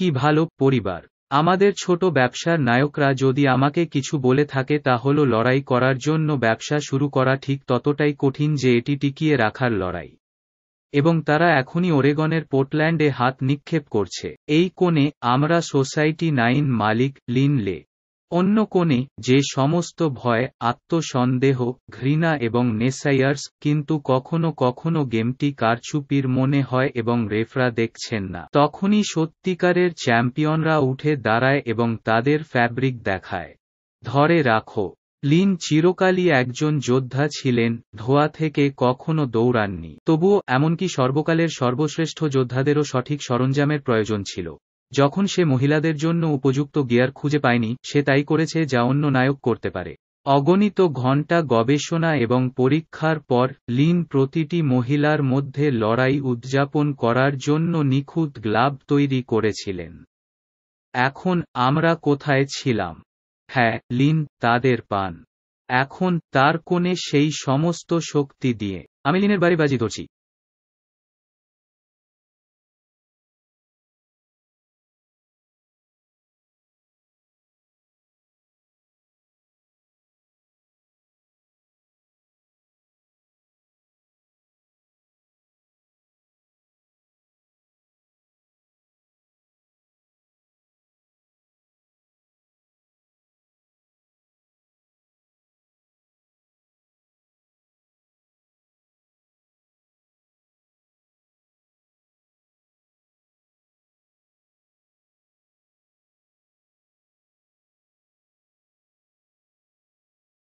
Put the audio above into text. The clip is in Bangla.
কি ভালো পরিবার আমাদের ছোট ব্যবসার নায়করা যদি আমাকে কিছু বলে থাকে তা হল লড়াই করার জন্য ব্যবসা শুরু করা ঠিক ততটাই কঠিন যে এটি টিকিয়ে রাখার লড়াই এবং তারা এখনই ওরেগনের পোর্টল্যান্ডে হাত নিক্ষেপ করছে এই কোণে আমরা সোসাইটি নাইন মালিক লিনলে অন্য কোণে যে সমস্ত ভয় আত্মসন্দেহ ঘৃণা এবং নেসাইয়ার্স কিন্তু কখনো কখনো গেমটি কারচুপির মনে হয় এবং রেফরা দেখছেন না তখনই সত্যিকারের চ্যাম্পিয়নরা উঠে দাঁড়ায় এবং তাদের ফ্যাব্রিক দেখায় ধরে রাখো লিন চিরকালই একজন যোদ্ধা ছিলেন ধোয়া থেকে কখনো দৌড়াননি তবুও এমনকি সর্বকালের সর্বশ্রেষ্ঠ যোদ্ধাদেরও সঠিক সরঞ্জামের প্রয়োজন ছিল যখন সে মহিলাদের জন্য উপযুক্ত গিয়ার খুঁজে পায়নি সে তাই করেছে যা অন্য নায়ক করতে পারে অগণিত ঘণ্টা গবেষণা এবং পরীক্ষার পর লিন প্রতিটি মহিলার মধ্যে লড়াই উদযাপন করার জন্য নিখুঁত গ্লাভ তৈরি করেছিলেন এখন আমরা কোথায় ছিলাম হ্যাঁ লিন তাদের পান এখন তার কোণে সেই সমস্ত শক্তি দিয়ে আমি লিনের বাড়ি বাজি ধরছি